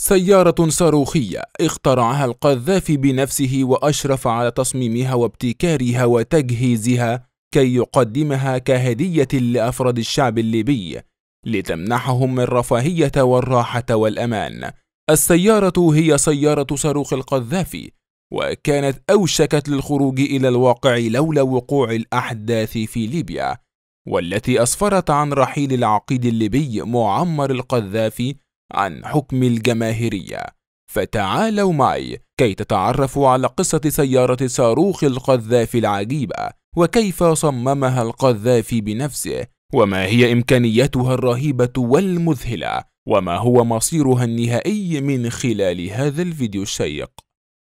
سيارة صاروخية اخترعها القذافي بنفسه وأشرف على تصميمها وابتكارها وتجهيزها كي يقدمها كهدية لأفراد الشعب الليبي لتمنحهم من الرفاهية والراحة والأمان. السيارة هي سيارة صاروخ القذافي، وكانت أوشكت للخروج إلى الواقع لولا وقوع الأحداث في ليبيا، والتي أسفرت عن رحيل العقيد الليبي معمر القذافي عن حكم الجماهيرية فتعالوا معي كي تتعرفوا على قصة سيارة صاروخ القذافي العجيبة وكيف صممها القذافي بنفسه وما هي إمكانياتها الرهيبة والمذهلة وما هو مصيرها النهائي من خلال هذا الفيديو الشيق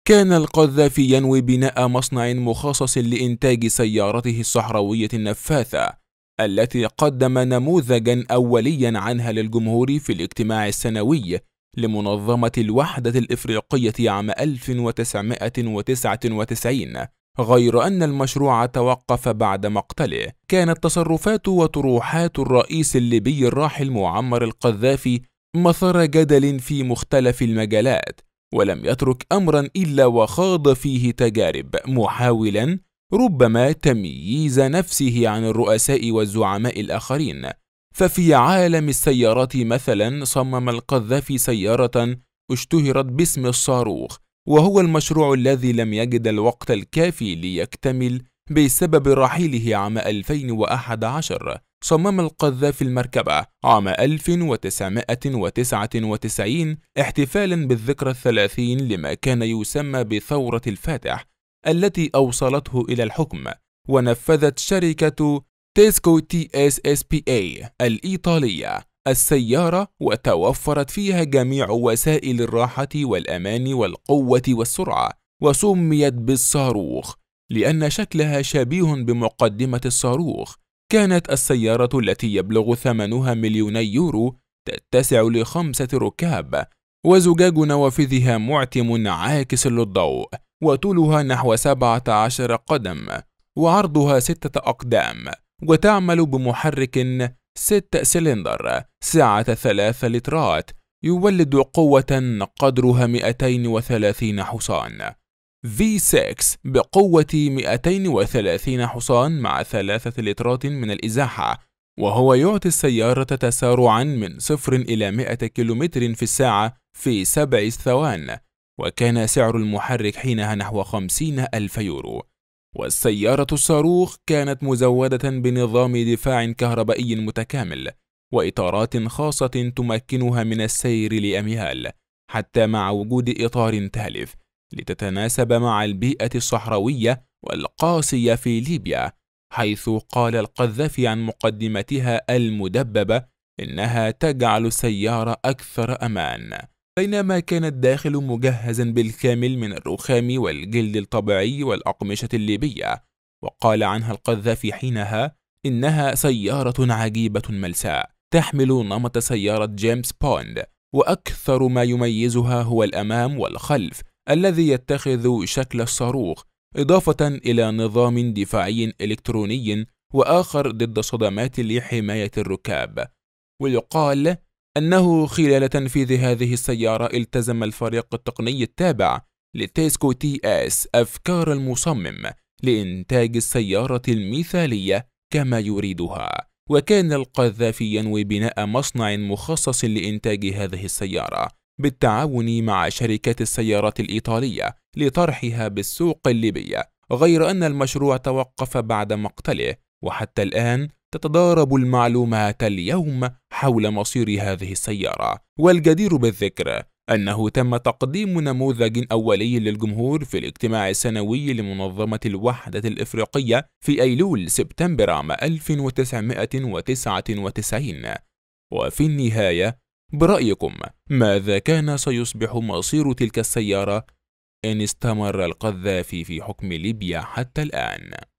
كان القذافي ينوي بناء مصنع مخصص لإنتاج سيارته الصحراوية النفاثة التي قدم نموذجا أوليا عنها للجمهور في الاجتماع السنوي لمنظمة الوحدة الإفريقية عام 1999 غير أن المشروع توقف بعد مقتله كانت تصرفات وطروحات الرئيس الليبي الراحل معمر القذافي مثار جدل في مختلف المجالات ولم يترك أمرا إلا وخاض فيه تجارب محاولا ربما تمييز نفسه عن الرؤساء والزعماء الآخرين ففي عالم السيارات مثلا صمم القذافي سيارة اشتهرت باسم الصاروخ وهو المشروع الذي لم يجد الوقت الكافي ليكتمل بسبب رحيله عام 2011 صمم القذافي المركبة عام 1999 احتفالا بالذكرى الثلاثين لما كان يسمى بثورة الفاتح التي أوصلته إلى الحكم ونفذت شركة تيسكو تي اس اس بي اي الإيطالية السيارة وتوفرت فيها جميع وسائل الراحة والأمان والقوة والسرعة وسميت بالصاروخ لأن شكلها شبيه بمقدمة الصاروخ كانت السيارة التي يبلغ ثمنها مليوني يورو تتسع لخمسة ركاب وزجاج نوافذها معتم عاكس للضوء وطولها نحو 17 قدم وعرضها 6 أقدام وتعمل بمحرك 6 سلندر سعة 3 لترات يولد قوة قدرها 230 حصان V6 بقوة 230 حصان مع 3 لترات من الإزاحة وهو يعطي السيارة تسارعا من 0 إلى 100 كم في الساعة في 7 ثوانٍ وكان سعر المحرك حينها نحو خمسين ألف يورو والسيارة الصاروخ كانت مزودة بنظام دفاع كهربائي متكامل وإطارات خاصة تمكنها من السير لأميال حتى مع وجود إطار تالف لتتناسب مع البيئة الصحراوية والقاسية في ليبيا حيث قال القذافي عن مقدمتها المدببة إنها تجعل السيارة أكثر أمان بينما كان الداخل مجهزا بالكامل من الرخام والجلد الطبيعي والأقمشة الليبية وقال عنها القذافي حينها إنها سيارة عجيبة ملساء تحمل نمط سيارة جيمس بوند وأكثر ما يميزها هو الأمام والخلف الذي يتخذ شكل الصاروخ إضافة إلى نظام دفاعي إلكتروني وآخر ضد صدمات لحماية الركاب ويقال أنه خلال تنفيذ هذه السيارة التزم الفريق التقني التابع لتيسكو تي اس أفكار المصمم لإنتاج السيارة المثالية كما يريدها وكان القذافي ينوي بناء مصنع مخصص لإنتاج هذه السيارة بالتعاون مع شركات السيارات الإيطالية لطرحها بالسوق الليبية غير أن المشروع توقف بعد مقتله وحتى الآن تتضارب المعلومات اليوم حول مصير هذه السيارة والجدير بالذكر أنه تم تقديم نموذج أولي للجمهور في الاجتماع السنوي لمنظمة الوحدة الإفريقية في أيلول سبتمبر عام 1999 وفي النهاية برأيكم ماذا كان سيصبح مصير تلك السيارة إن استمر القذافي في حكم ليبيا حتى الآن؟